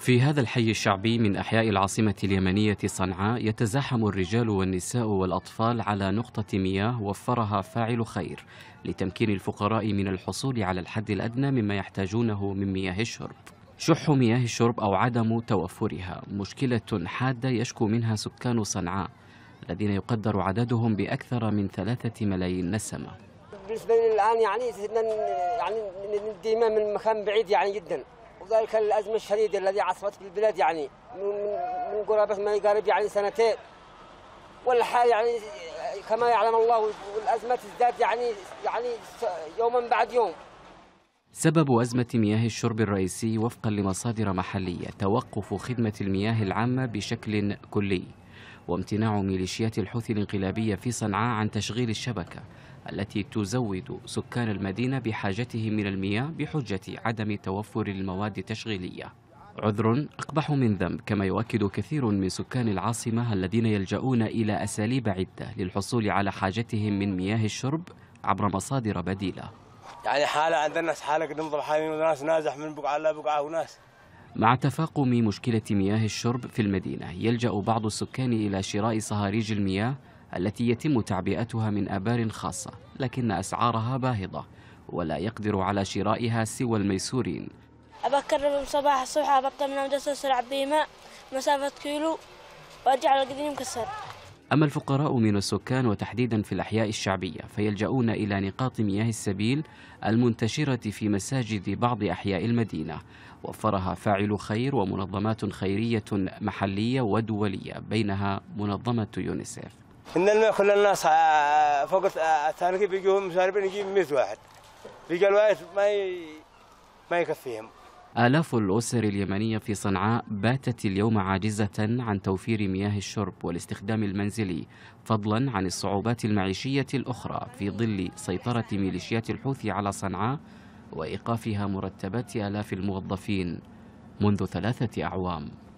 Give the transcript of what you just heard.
في هذا الحي الشعبي من أحياء العاصمة اليمنية صنعاء يتزاحم الرجال والنساء والأطفال على نقطة مياه وفرها فاعل خير لتمكين الفقراء من الحصول على الحد الأدنى مما يحتاجونه من مياه الشرب شح مياه الشرب أو عدم توفرها مشكلة حادة يشكو منها سكان صنعاء الذين يقدر عددهم بأكثر من ثلاثة ملايين نسمة بالنسبة الآن يعني يعني من مكان بعيد يعني جداً ذلك الازمه الشديده الذي عصفت بالبلاد يعني من قرابه ما يقارب يعني سنتين والحال يعني كما يعلم الله والازمه تزداد يعني يعني يوما بعد يوم سبب أزمة مياه الشرب الرئيسي وفقا لمصادر محلية توقف خدمة المياه العامة بشكل كلي وامتناع ميليشيات الحوثي الانقلابية في صنعاء عن تشغيل الشبكة التي تزود سكان المدينة بحاجتهم من المياه بحجة عدم توفر المواد التشغيلية عذر أقبح من ذنب كما يؤكد كثير من سكان العاصمة الذين يلجؤون إلى أساليب عدة للحصول على حاجتهم من مياه الشرب عبر مصادر بديلة يعني حالة عند الناس حالة كده حالين وناس نازح من بقعة لا بقعة وناس مع تفاقم مشكلة مياه الشرب في المدينة يلجأ بعض السكان إلى شراء صهاريج المياه التي يتم تعبئتها من آبار خاصة لكن أسعارها باهظة ولا يقدر على شرائها سوى الميسورين أبكر صباح الصبح أبطل من المدرسة أسرع ماء مسافة كيلو وأرجع على مكسر أما الفقراء من السكان وتحديدا في الأحياء الشعبية فيلجؤون إلى نقاط مياه السبيل المنتشرة في مساجد بعض أحياء المدينة وفرها فاعل خير ومنظمات خيرية محلية ودولية بينها منظمة يونيسف الماء كل الناس آه، آه، فوق التهلكة آه، بيجيهم مساربين يجيب 100 واحد بيجي الواحد ما ي... ما يكفيهم آلاف الأسر اليمنية في صنعاء باتت اليوم عاجزة عن توفير مياه الشرب والاستخدام المنزلي فضلا عن الصعوبات المعيشية الأخرى في ظل سيطرة ميليشيات الحوثي على صنعاء وإيقافها مرتبات آلاف الموظفين منذ ثلاثة أعوام